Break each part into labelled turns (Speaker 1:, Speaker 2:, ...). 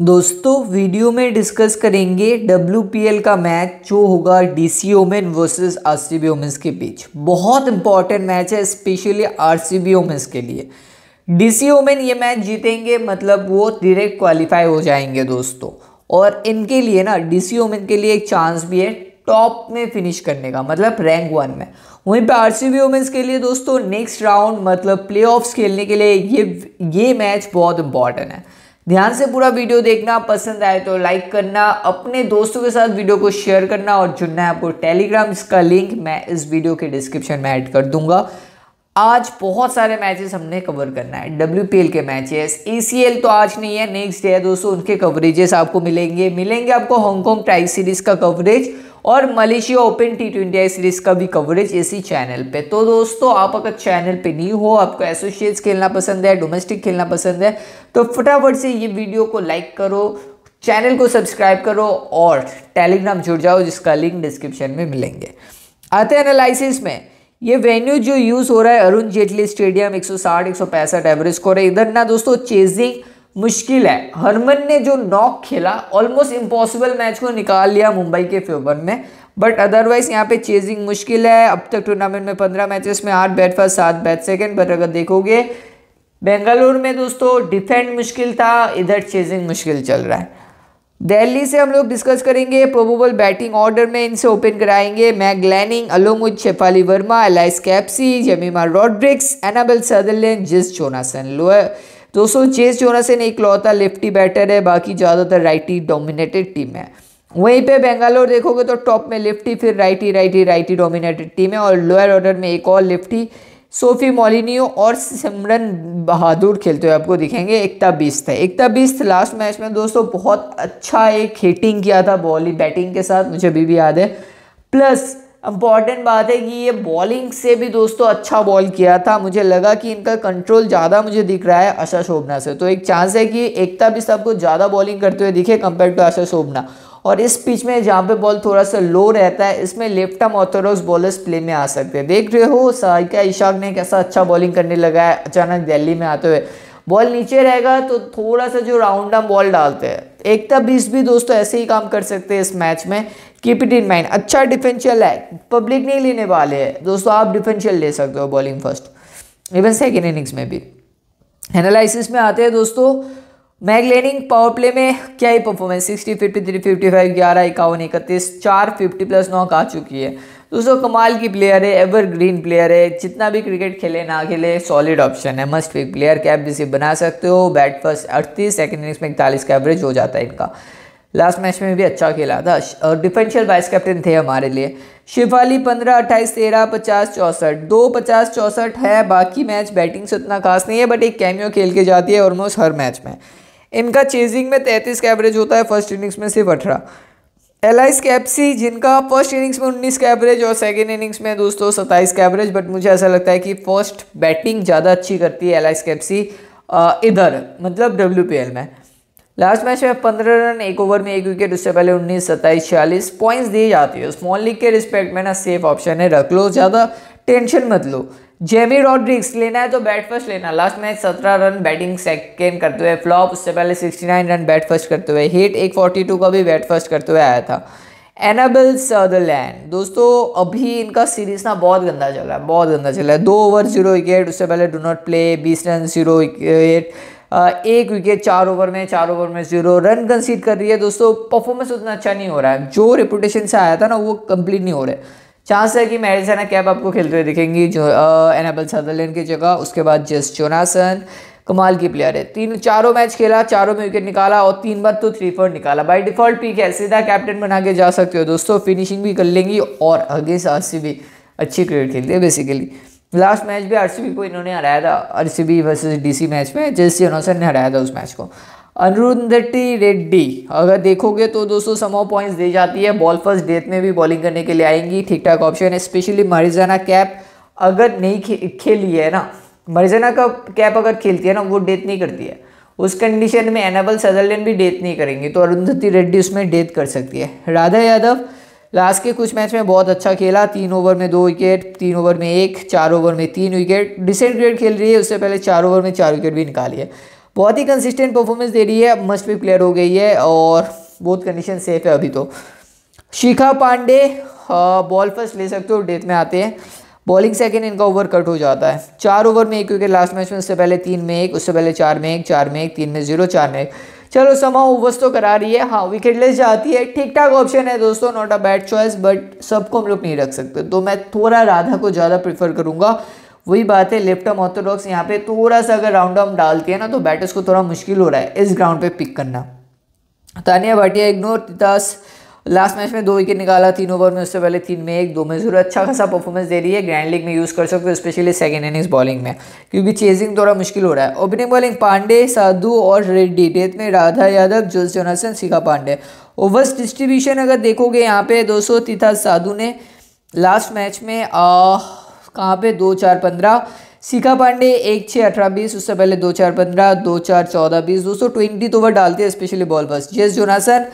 Speaker 1: दोस्तों वीडियो में डिस्कस करेंगे डब्ल्यू का मैच जो होगा D C women versus R C B के बीच बहुत इंपॉर्टेंट मैच है स्पेशली आर सी बी के लिए डी सी ओमेन ये मैच जीतेंगे मतलब वो डायरेक्ट क्वालिफाई हो जाएंगे दोस्तों और इनके लिए ना डी सी ओमेन के लिए एक चांस भी है टॉप में फिनिश करने का मतलब रैंक वन में वहीं पे आर सी बी के लिए दोस्तों नेक्स्ट राउंड मतलब प्ले खेलने के लिए ये ये मैच बहुत इंपॉर्टेंट है ध्यान से पूरा वीडियो देखना पसंद आए तो लाइक करना अपने दोस्तों के साथ वीडियो को शेयर करना और जुड़ना है आपको टेलीग्राम इसका लिंक मैं इस वीडियो के डिस्क्रिप्शन में ऐड कर दूंगा आज बहुत सारे मैचेस हमने कवर करना है डब्ल्यू के मैचेस ए तो आज नहीं है नेक्स्ट डे है दोस्तों उनके कवरेजेस आपको मिलेंगे मिलेंगे आपको हांगकॉन्ग टाइप सीरीज का कवरेज और Malaysia open T twenty series का भी कवरेज इसी चैनल पे तो दोस्तों आप अगर चैनल पे नहीं हो आपको एसोसिएट्स खेलना पसंद है डोमेस्टिक खेलना पसंद है तो फटाफट से ये वीडियो को लाइक करो चैनल को सब्सक्राइब करो और टेलीग्राम जुड़ जाओ जिसका लिंक डिस्क्रिप्शन में मिलेंगे आते हैं एनालिसिस में ये वेन्यू जो यूज़ हो रहा है अरुण जेटली स्टेडियम 160 पैंसठ एवरेज स्कोर है इधर ना दोस्तों चेजिंग मुश्किल है हरमन ने जो नॉक खेला ऑलमोस्ट इम्पॉसिबल मैच को निकाल लिया मुंबई के फेवर में बट अदरवाइज यहाँ पे चेजिंग मुश्किल है अब तक टूर्नामेंट में पंद्रह मैचेस में आठ बैट फर्स्ट सात बैट सेकेंड बट अगर देखोगे बेंगलुरु में दोस्तों डिफेंड मुश्किल था इधर चेजिंग मुश्किल चल रहा है दिल्ली से हम लोग डिस्कस करेंगे प्रोबेबल बैटिंग ऑर्डर में इनसे ओपन कराएंगे Meg Lanning along with Shafali Verma Alice Capsey Jemimah Rodrigues Annabel Sutherland Jess Jonassen lower दोस्तों चेस जोनासन एक लौता लेफ्टी बैटर है बाकी ज़्यादातर राइटी डोमिनेटेड टीम है वहीं पे बेंगालोर देखोगे तो टॉप में लेफ्टी फिर righty righty righty dominated team है और लोअर ऑर्डर में एक और लेफ्टी सोफी मोलिनियो और सिमरन बहादुर खेलते हुए आपको दिखेंगे एकता बीस था एकता बीस लास्ट मैच में दोस्तों बहुत अच्छा एक हिटिंग किया था बॉली बैटिंग के साथ मुझे अभी भी याद है प्लस इम्पॉर्टेंट बात है कि ये बॉलिंग से भी दोस्तों अच्छा बॉल किया था मुझे लगा कि इनका कंट्रोल ज़्यादा मुझे दिख रहा है आशा शोभना से तो एक चांस है कि एकता भी सबको ज़्यादा बॉलिंग करते हुए दिखे कंपेयर टू आशा शोभना और इस पिच में जहाँ पे बॉल थोड़ा सा लो रहता है इसमें left arm orthodox bowlers play में आ सकते हैं देख रहे हो सहायिका इशाक ने कैसा अच्छा बॉलिंग करने लगा है अचानक दिल्ली में आते हुए बॉल नीचे रहेगा तो थोड़ा सा जो राउंड हम बॉल डालते हैं एकता बीस भी दोस्तों तो ऐसे ही काम कर सकते हैं इस मैच में कीप इट इन माइंड अच्छा डिफेंशियल है पब्लिक नहीं लेने वाले हैं दोस्तों आप डिफेंशियल ले सकते हो bowling first even second innings में भी एनालिसिस में आते हैं दोस्तों मैगलेनिंग पावर प्ले में क्या ही performance sixty fifty three fifty five ग्यारह इक्यावन इकतीस चार फिफ्टी प्लस नॉक आ चुकी है दोस्तों कमाल की प्लेयर है एवरग्रीन प्लेयर है जितना भी क्रिकेट खेले ना खेले सॉलिड ऑप्शन है मस्ट पिक प्लेयर कैप जिसे बना सकते हो बैट फर्स्ट अड़तीस सेकेंड इनिंग्स में इकतालीस का एवरेज हो जाता है इनका लास्ट मैच में भी अच्छा खेला था और डिफेंशियल वाइस कैप्टन थे हमारे लिए शिफाली पंद्रह अट्ठाईस तेरह पचास चौंसठ दो पचास चौंसठ है बाकी मैच बैटिंग से उतना खास नहीं है बट एक कैमियो खेल के जाती है ऑलमोस्ट हर मैच में इनका चेजिंग में तैंतीस का एवरेज होता है फर्स्ट इनिंग्स में सिर्फ अठारह के कैप्सी जिनका फर्स्ट इनिंग्स में उन्नीस का एवरेज और सेकेंड इनिंग्स में दोस्तों सत्ताईस का एवरेज बट मुझे ऐसा लगता है कि फर्स्ट बैटिंग ज़्यादा अच्छी करती है एलाइस सी इधर मतलब डब्ल्यू में लास्ट मैच में पंद्रह रन एक ओवर में एक विकेट उससे पहले उन्नीस सत्ताईस छियालीस पॉइंट्स दी जाती है स्मॉल लीग के रिस्पेक्ट में ना सेफ ऑप्शन है रख लो ज़्यादा टेंशन मत लो जेवी रॉड्रिक्स लेना है तो बैट फर्स्ट लेना लास्ट मैच सत्रह रन बैटिंग सेकेंड करते हुए फ्लॉप उससे पहले sixty nine run bat first करते हुए हिट एक फोर्टी टू का भी बैट फर्स्ट करते हुए आया था एनाबल सदरलैंड दोस्तों अभी इनका सीरीज ना बहुत गंदा चल रहा है बहुत गंदा चल रहा है दो ओवर जीरो विकेट उससे पहले डू नॉट प्ले बीस रन जीरो विकेट एक विकेट चार ओवर में चार ओवर में जीरो रन कंसीड कर रही है दोस्तों परफॉर्मेंस उतना अच्छा नहीं हो रहा है जो रेपुटेशन से आया था ना वो कंप्लीट नहीं हो रहा है चांस है कि मैरिसना कैब आपको खेलते हुए दिखेंगी जो एनाबल सदरलैंड की जगह उसके बाद जस जोनासन कमाल की प्लेयर है तीन चारों मैच खेला चारों में विकेट निकाला और तीन बार तो थ्री फोर निकाला बाई डिफॉल्ट पीक है सीधा कैप्टन बना के जा सकते हो दोस्तों फिनिशिंग भी कर लेंगी और से आर भी अच्छी क्रिकेट खेलती है बेसिकली लास्ट मैच भी आर को इन्होंने हराया था R C versus DC match में जेस जोनासन ने हराया था उस मैच को अरुंधति रेड्डी अगर देखोगे तो दोस्तों समो पॉइंट्स दे जाती है बॉल फर्स्ट डेथ में भी बॉलिंग करने के लिए आएंगी ठीक ठाक ऑप्शन है स्पेशली मरिजाना कैप अगर नहीं खे, खेली है ना मरिजाना का कैप अगर खेलती है ना वो डेथ नहीं करती है उस कंडीशन में एनाबल सदरलैंड भी डेथ नहीं करेंगी तो अरुंधति रेड्डी उसमें डेथ कर सकती है राधा यादव लास्ट के कुछ मैच में बहुत अच्छा खेला तीन ओवर में दो विकेट तीन ओवर में एक चार ओवर में तीन विकेट डिसेंट ग्रेड खेल रही है उससे पहले चार ओवर में चार विकेट भी निकाली है बहुत ही कंसिस्टेंट परफॉर्मेंस दे रही है मस्ट भी प्लेयर हो गई है और बहुत कंडीशन सेफ है अभी तो शिखा पांडे बॉल फर्स्ट ले सकते हो डेथ में आते हैं बॉलिंग सेकेंड इनका ओवर कट हो जाता है चार ओवर में एक क्योंकि लास्ट मैच में उससे पहले तीन में एक उससे पहले चार में एक चार में एक तीन में जीरो चार में एक चलो समा ओवर्स तो करा रही है हाँ विकेटलेस जाती है ठीक ठाक ऑप्शन है दोस्तों not a bad choice but सबको हम लोग नहीं रख सकते तो मैं थोड़ा राधा को ज़्यादा प्रेफर करूँगा वही बात है लेफ्ट आर्म ऑर्थोडॉक्स यहाँ पे थोड़ा सा अगर राउंड आर्म डालती है ना तो बैटर्स को थोड़ा मुश्किल हो रहा है इस ग्राउंड पे पिक करना Taniya Bhatia ignore Titas last match में दो विकेट निकाला तीन ओवर में उससे पहले तीन में एक दो में जरूर अच्छा खासा परफॉर्मेंस दे रही है ग्रैंड लीग में यूज़ कर सकते हो स्पेशली सेकेंड इनिंग्स बॉलिंग में क्योंकि चेजिंग थोड़ा मुश्किल हो रहा है ओपनिंग बॉलिंग पांडे साधु और रेड्डी डेथ में राधा यादव जोस जोनासन सीखा पांडे ओवर्स डिस्ट्रीब्यूशन अगर देखोगे यहाँ पे दोस्तों तिथा साधु ने लास्ट मैच में आ, कहाँ पे दो चार पंद्रह शिखा पांडे एक छः अठारह बीस उससे पहले दो चार पंद्रह दो चार चौदह बीस दोस्तों ट्वेंटी तो ओवर डालते हैं स्पेशली बॉल बस जेस जोनासन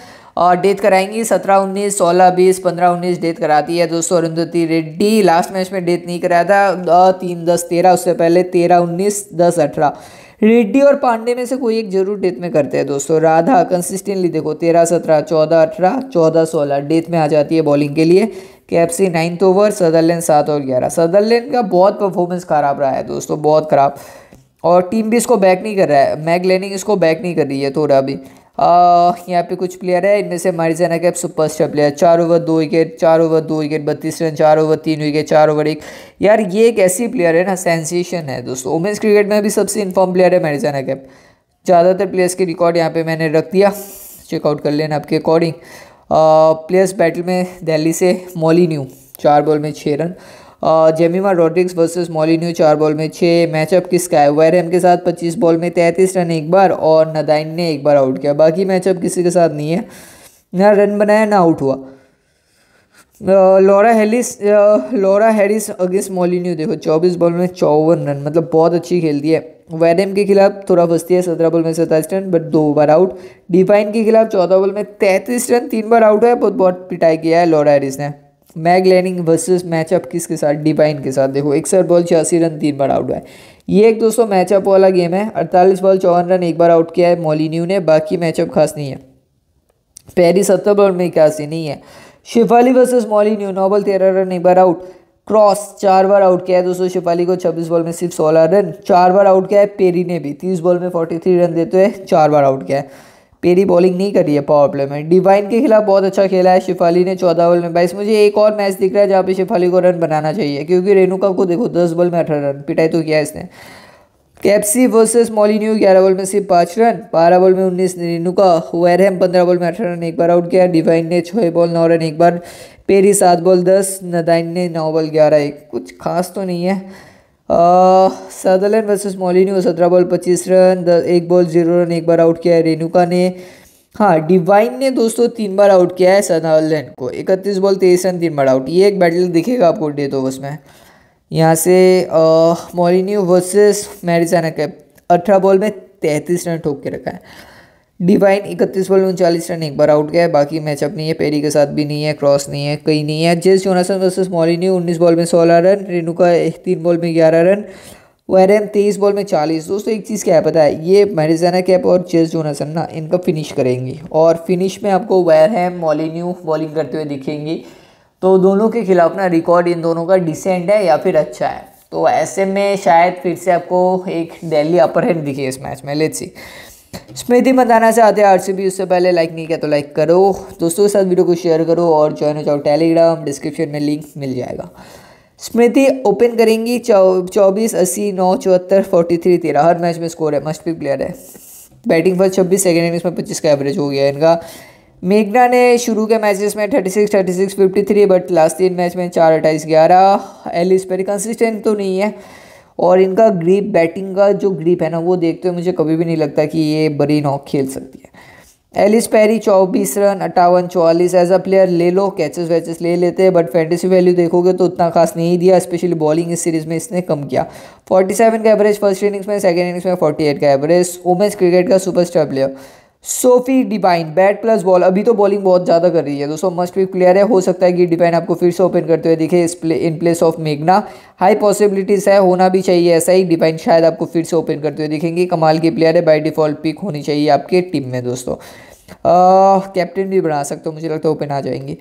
Speaker 1: और डेथ कराएंगी सत्रह उन्नीस सोलह बीस पंद्रह उन्नीस डेथ कराती है दोस्तों अरुंधति रेड्डी लास्ट मैच में डेथ नहीं कराया था तीन दस तेरह उससे पहले तेरह उन्नीस दस अठारह रेड्डी और पांडे में से कोई एक जरूर डेथ में करते हैं दोस्तों राधा कंसिस्टेंटली देखो तेरह सत्रह चौदह अठारह चौदह सोलह डेथ में आ जाती है बॉलिंग के लिए के नाइन्थ ओवर सदरलैंड सात और ग्यारह सदरलैंड का बहुत परफॉर्मेंस ख़राब रहा है दोस्तों बहुत ख़राब और टीम भी इसको बैक नहीं कर रहा है मैग लेनिंग इसको बैक नहीं कर रही है थोड़ा भी यहाँ पे कुछ प्लेयर है इनमें से Marizanne Kapp super star player चार ओवर दो विकेट चार ओवर दो विकेट बत्तीस रन चार ओवर तीन विकेट चार ओवर एक यार ये एक ऐसी प्लेयर है ना सेंसेशन है दोस्तों वुमेंस क्रिकेट में भी सबसे इन्फॉर्म प्लेयर है मारिजाना कैप ज़्यादातर प्लेयर्स के रिकॉर्ड यहाँ पे मैंने रख दिया चेकआउट कर लेना आपके अकॉर्डिंग प्लेयर्स बैटल में दिल्ली से न्यू चार बॉल में छः run Jemimah Rodrigues versus new चार बॉल में छः मैचअप किसका है वायरम के साथ पच्चीस बॉल में तैंतीस रन एक बार और नदाइन ने एक बार आउट किया बाकी मैचअप किसी के साथ नहीं है ना रन बनाया ना आउट हुआ Laura Harris Laura Harris against Molineux देखो चौबीस बॉल में चौवन रन मतलब बहुत अच्छी खेलती है वैडम के खिलाफ थोड़ा फंसती है सत्रह बॉल में सत्ताईस रन बट दो बार आउट डिफाइन के खिलाफ चौदह बॉल में तैंतीस रन तीन बार आउट है बहुत बहुत पिटाई किया है लॉरा हैरिस ने मैग लैनिंग वर्सेज मैचअप किसके साथ डिफाइन के साथ देखो इकसठ बॉल छियासी रन तीन बार आउट हुआ है ये एक दोस्तों मैचअप वाला गेम है अड़तालीस बॉल चौवन रन एक बार आउट किया है मोलिन्यू ने बाकी मैचअप खास नहीं है पैरिस सत्तर बॉल में इक्यासी नहीं है शिफाली वर्सेस न्यू नोबल तेरह रन एक बार आउट क्रॉस चार बार आउट किया है दोस्तों शिफाली को छब्बीस बॉल में सिर्फ सोलह रन चार बार आउट किया है पेरी ने भी तीस बॉल में फोर्टी थ्री रन देते हुए चार बार आउट किया है पेरी बॉलिंग नहीं करी है पावर प्ले में डिवाइन के खिलाफ बहुत अच्छा खेला है शिफाली ने चौदह बॉल में बाईस मुझे एक और मैच दिख रहा है जहाँ पे शिफाली को रन बनाना चाहिए क्योंकि रेणुका को देखो दस बॉल में अठारह रन पिटाई तो किया इसने कैप्सी वर्सेस मोलिन्यू ग्यारह बॉल में सिर्फ पाँच रन बारह बॉल में उन्नीस रेनुका वैरहम पंद्रह बॉल में अठारह रन एक बार आउट किया डिवाइन ने छः बॉल नौ रन एक बार पेरी सात बॉल दस नदाइन ने नौ बॉल ग्यारह एक कुछ खास तो नहीं है सदरलैंड वर्सेस मोलिन्यू सत्रह बॉल पच्चीस रन दस एक बॉल जीरो रन एक बार आउट किया है रेनुका ने हाँ डिवाइन ने दोस्तों तीन बार आउट किया है सदरलैंड को इकतीस बॉल तेईस रन तीन बार आउट ये एक बैटल दिखेगा आपको डे तो में यहाँ से मोलिन्यू वर्सेस मैरिजाना कैप अठारह बॉल में तैंतीस रन ठोक के रखा है डिवाइन इकतीस बॉल में उनचालीस रन एक बार आउट गया है बाकी मैचअप नहीं है पेरी के साथ भी नहीं है क्रॉस नहीं है कहीं नहीं है जेस जोनासन वर्सेस मोलिन्यू उन्नीस बॉल में सोलह रन रेणुका तीन बॉल में ग्यारह रन वैरन तेईस बॉल में चालीस दोस्तों एक चीज़ क्या है पता है ये मैरिजाना कैप और चेस जोनासन ना इनका फिनिश करेंगी और फिनिश में आपको वैरहैम मोलिन्यू बॉलिंग करते हुए दिखेंगी तो दोनों के खिलाफ ना रिकॉर्ड इन दोनों का डिसेंट है या फिर अच्छा है तो ऐसे में शायद फिर से आपको एक डेली अपर हैंड दिखे इस मैच में लेट्स सी स्मृति मंदाना से आते हैं भी उससे पहले लाइक नहीं किया तो लाइक करो दोस्तों के साथ वीडियो को शेयर करो और ज्वाइन हो जाओ टेलीग्राम डिस्क्रिप्शन में लिंक मिल जाएगा स्मृति ओपन करेंगी चौबीस अस्सी नौ चौहत्तर फोर्टी थ्री तेरह हर मैच में स्कोर है मस्ट भी प्लेयर है बैटिंग फर्स्ट छब्बीस सेकेंड इनिंग्स में पच्चीस का एवरेज हो गया इनका मेघना ने शुरू के मैचेस में 36, 36, 53 बट लास्ट तीन मैच में चार अट्ठाईस ग्यारह एलिस पर कंसिस्टेंट तो नहीं है और इनका ग्रीप बैटिंग का जो ग्रीप है ना वो देखते हुए मुझे कभी भी नहीं लगता कि ये बड़ी नॉक खेल सकती है एलिस पैरी चौबीस रन अट्ठावन चौवालीस एज अ प्लेयर ले लो कैचेस वैचेस ले लेते हैं बट फैंटेसी वैल्यू देखोगे तो उतना खास नहीं दिया स्पेशली बॉलिंग इस सीरीज़ में इसने कम किया 47 का एवरेज फर्स्ट इनिंग्स में सेकेंड इनिंग्स में 48 का एवरेज वुमेंस क्रिकेट का superstar player Sophie Devine bat plus ball अभी तो बॉलिंग बहुत ज़्यादा कर रही है दोस्तों मस्ट भी क्लियर है हो सकता है कि डिवाइन आपको फिर से ओपन करते हुए दिखे इस प्ले इन प्लेस ऑफ मेघना हाई पॉसिबिलिटीज़ है होना भी चाहिए ऐसा ही डिवाइन शायद आपको फिर से ओपन करते हुए दिखेंगे कमाल के प्लेयर है बाई डिफ़ॉल्ट पिक होनी चाहिए आपके टीम में दोस्तों कैप्टन भी बना सकते हो मुझे लगता है ओपन आ जाएंगी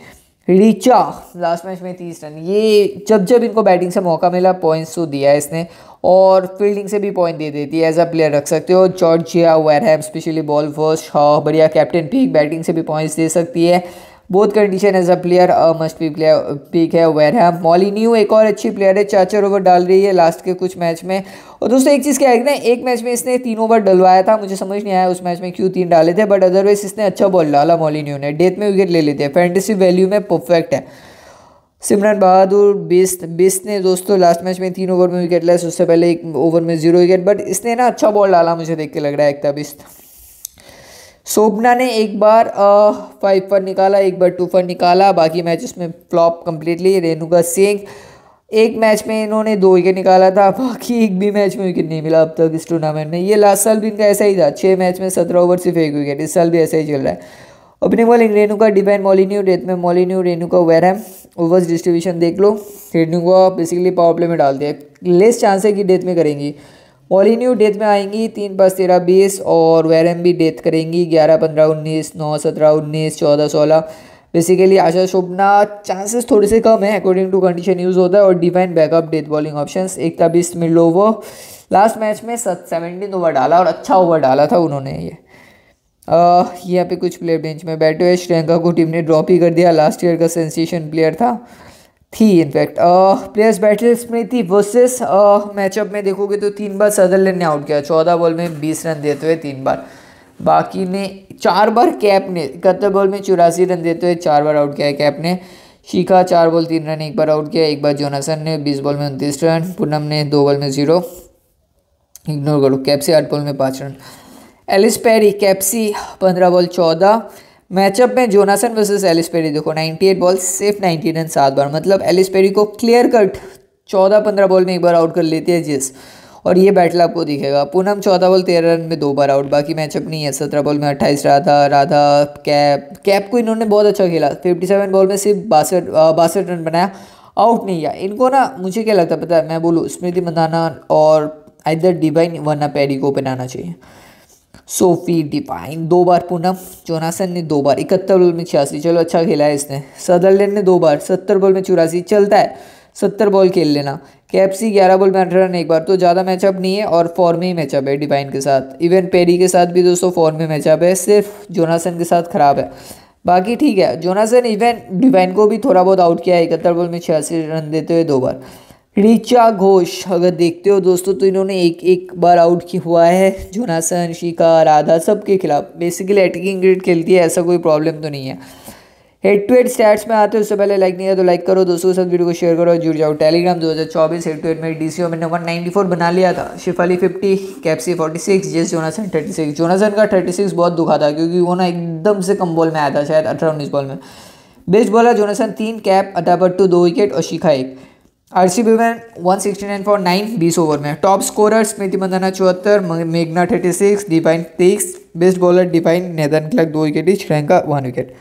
Speaker 1: रिचा लास्ट मैच में तीस रन ये जब जब इनको बैटिंग से मौका मिला पॉइंट्स तो दिया इसने और फील्डिंग से भी पॉइंट दे देती है एज अ प्लेयर रख सकते हो Georgia Wareham specially ball first हाँ बढ़िया कैप्टन पीक बैटिंग से भी पॉइंट्स दे सकती है both condition as a player must be player pick है वेर है मॉलिन्यू एक और अच्छी प्लेयर है चार चार ओवर डाल रही है लास्ट के कुछ मैच में और दोस्तों एक चीज़ क्या है ना एक मैच में इसने तीन ओवर डलवाया था मुझे समझ नहीं आया उस मैच में क्यों तीन डाले थे बट अदरवाइज इसने अच्छा बॉल डाला मॉलिन्यू ने डेथ में विकेट ले लेते हैं फैंटेसी वैल्यू में परफेक्ट है सिमरन बहादुर बिस्त बिस ने दोस्तों लास्ट मैच में तीन ओवर में विकेट लिया उससे पहले एक ओवर में जीरो विकेट बट इसने ना अच्छा बॉल डाला मुझे देख के लग रहा है एकता बिस्त शोभना ने एक बार फाइव पर निकाला एक बार टू पर निकाला बाकी मैच में फ्लॉप कम्प्लीटली रेणुका सिंह एक मैच में इन्होंने दो विकेट निकाला था बाकी एक भी मैच में विकेट नहीं मिला अब तक इस टूर्नामेंट में ये लास्ट साल भी इनका ऐसा ही था छः मैच में सत्रह ओवर सिर्फ एक विकेट इस साल भी ऐसा ही चल रहा है opening bowling Renuka depend Molineux death में Molineux Renuka Wareham overs distribution देख लो रेणुका बेसिकली पावर प्ले में डाल दिया लेस चांस है कि डेथ में करेंगी न्यू डेथ में आएंगी तीन पाँच तेरह बीस और वैरम भी डेथ करेंगी ग्यारह पंद्रह उन्नीस नौ सत्रह उन्नीस चौदह सोलह बेसिकली आशा शोभना चांसेस थोड़े से कम है अकॉर्डिंग टू कंडीशन यूज़ होता है और Devine backup death bowling option Ekta बीस लो वो लास्ट मैच में सेवेंटीन ओवर डाला और अच्छा ओवर डाला था उन्होंने ये यहाँ पे कुछ प्लेयर बेंच में बैठे हुए श्रियंका को टीम ने ड्रॉप ही कर दिया लास्ट ईयर का सेंसेशन प्लेयर था थी in fact players battle Smriti versus matchup में देखोगे तो तीन बार सदरलैंड ने आउट किया चौदह बॉल में बीस रन देते हुए तीन बार बाकी ने चार बार कैप ने इकहत्तर बॉल में चौरासी रन देते हुए चार बार आउट किया है कैप ने शिखा चार बॉल तीन रन एक बार आउट किया एक बार जोनासन ने बीस बॉल में उनतीस रन पूनम ने दो बॉल में ज़ीरो इग्नोर करो कैप्सी आठ बॉल में पाँच रन एलिस पैरी कैप्सी पंद्रह बॉल चौदह मैचअप में जोनासन वर्सेस एलिस पेरी देखो 98 बॉल सिर्फ 98 रन सात बार मतलब एलिस पेरी को क्लियर कट चौदह पंद्रह बॉल में एक बार आउट कर लेती है जिस और ये बैटल आपको दिखेगा पूनम चौदह बॉल तेरह रन में दो बार आउट बाकी मैचअप नहीं है सत्रह बॉल में अट्ठाईस राधा राधा कैप कैप को इन्होंने बहुत अच्छा खेला फिफ्टी सेवन बॉल में सिर्फ बासठ बासठ रन बनाया आउट नहीं किया इनको ना मुझे क्या लगता है पता है मैं बोलूँ स्मृति मंदाना और आइदर डिवाइन वरना पेरी को ओपन आना चाहिए सोफी डिपाइन दो बार पूनम जोनासन ने दो बार इकहत्तर बॉल में छियासी चलो अच्छा खेला है इसने सदरलैंड ने दो बार सत्तर बॉल में चौरासी चलता है सत्तर बॉल खेल लेना कैप्सी ग्यारह बॉल में अठारह रन एक बार तो ज़्यादा मैचअप नहीं है और फॉर्म में ही मैचअप है डिवाइन के साथ इवन पेरी के साथ भी दोस्तों फॉर्म में मैचअप है सिर्फ जोनासन के साथ ख़राब है बाकी ठीक है जोनासन इवन डिवाइन को भी थोड़ा बहुत आउट किया है इकहत्तर बॉल में छियासी रन देते हुए दो बार ऋचा घोष अगर देखते हो दोस्तों तो इन्होंने एक एक बार आउट की हुआ है जोनासन शिखा राधा सब के खिलाफ बेसिकली एटिकिंग ग्रेड खेलती है ऐसा कोई प्रॉब्लम तो नहीं है हेड टू हेड स्टैट्स में आते हैं उससे पहले लाइक नहीं है तो लाइक करो दोस्तों के साथ वीडियो को शेयर करो जुड़ जाओ टेलीग्राम 2024 हेड टू हेड में डी डीसीओ मैंने फोर बना लिया था Shafali fifty Capsey six Jess Jonassen thirty six Jonassen का थर्टी सिक्स बहुत दुखा था क्योंकि वो ना एकदम से कम बॉल में आया था शायद अठारह उन्नीस बॉल में बेस्ट बॉलर जोनासन तीन कैप अटापट टू दो विकेट और शिखा एक बी में नाइन फॉर नाइन बीस ओवर में टॉप स्कोरर स्मृति मंदाना चौहत्तर मेघना थर्टी सिक्स डिपाइन तेईस best bowler Devine Nadine Klerk दो विकेट ही श्रैंका वन विकेट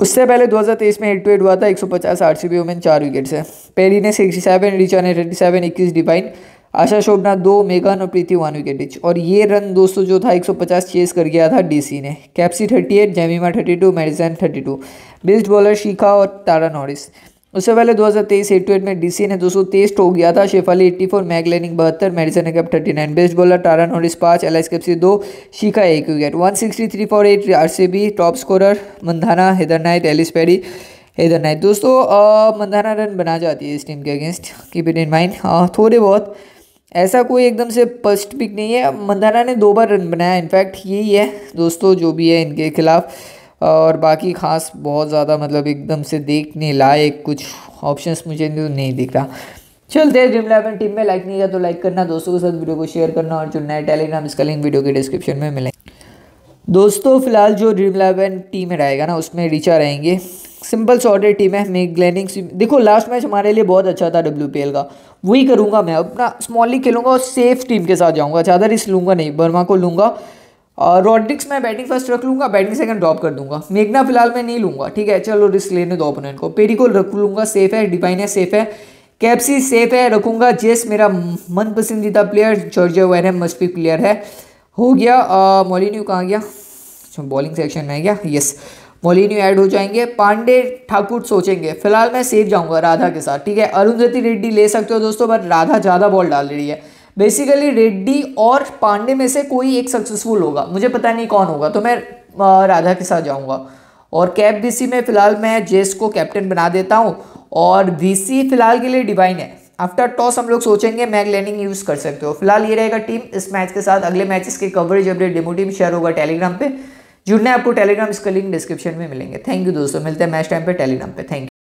Speaker 1: उससे पहले 2023 में एट टू एट हुआ था 150 आरसीबी वुमेन चार विकेट से पेरी ने सिक्सटी सेवन रिचा ने थर्टी सेवन इक्कीस डिपाइन आशा शोभना दो मेघन और प्रीति वन विकेट इच और ये रन दोस्तों जो था 150 चेस कर गया था डीसी ने Capsey 38 thirty two Marizanne two best bowler Shikha और तारा नॉरिस उससे पहले 2023 एट टू एट में डीसी ने 223 हो गया था Shafali four Meg Lanning बहत्तर Marizanne Kapp nine best bowler Tara Norris पाँच एल एस कैप्सी दो शिखा एक wicket one sixty three for eight R C B top scorer Mandhana Heather Knight Ellyse Perry Heather Knight दोस्तों Mandhana run बना जाती है इस टीम के against keep it in mind थोड़े बहुत ऐसा कोई एकदम से फर्स्ट पिक नहीं है मंदाना ने दो बार रन बनाया इनफैक्ट यही है दोस्तों जो भी है इनके खिलाफ़ और बाकी ख़ास बहुत ज़्यादा मतलब एकदम से देखने लायक कुछ ऑप्शंस मुझे तो नहीं दिख रहा चलते हैं ड्रीम इलेवन टीम में लाइक नहीं किया तो लाइक करना दोस्तों के साथ वीडियो को शेयर करना और जो नए टेलीग्राम इसका लिंक वीडियो के डिस्क्रिप्शन में मिलेंगे दोस्तों फिलहाल जो ड्रीम इलेवन टीम में रहेगा ना उसमें रिचा रहेंगे सिंपल सॉर्टेड टीम है मैं ग्लैनिंग देखो लास्ट मैच हमारे लिए बहुत अच्छा था डब्ल्यू का वही करूँगा मैं अपना स्मॉली खेलूंगा खेलूँगा और सेफ टीम के साथ जाऊँगा ज़्यादा रिस्क लूँगा नहीं बर्मा को लूँगा रॉड्रिक्स मैं बैटिंग फर्स्ट रख लूँगा बैटिंग सेकंड ड्रॉप कर दूंगा मेघना फिलहाल मैं नहीं लूँगा ठीक है चलो रिस्क लेने दो ओपोनेंट को पेरी को रख लूँगा सेफ है डिपाइन है सेफ है कैप्सी सेफ है रखूँगा जेस मेरा मन पसंदीदा प्लेयर जॉर्जो वैन मस्ट भी प्लेयर है हो गया मोलिन्यू कहाँ गया बॉलिंग अच्छा, सेक्शन में गया यस मोलिन्यू ऐड हो जाएंगे पांडे ठाकुर सोचेंगे फिलहाल मैं सेफ जाऊंगा राधा के साथ ठीक है अरुंधति रेड्डी ले सकते हो दोस्तों पर राधा ज़्यादा बॉल डाल रही है बेसिकली रेड्डी और पांडे में से कोई एक सक्सेसफुल होगा मुझे पता नहीं कौन होगा तो मैं राधा के साथ जाऊँगा और कैप वीसी में फ़िलहाल मैं जेस को कैप्टन बना देता हूँ और वीसी फ़िलहाल के लिए डिवाइन है आफ्टर टॉस हम लोग सोचेंगे मैग लैंडिंग यूज़ कर सकते हो फिलहाल ये रहेगा टीम इस मैच के साथ अगले मैचेस के coverage update demo team share होगा टेलीग्राम पे जुड़ना आपको टेलीग्राम इसका लिंक डिस्क्रिप्शन में मिलेंगे थैंक यू दोस्तों मिलते हैं मैच टाइम पे टेलीग्राम पे थैंक यू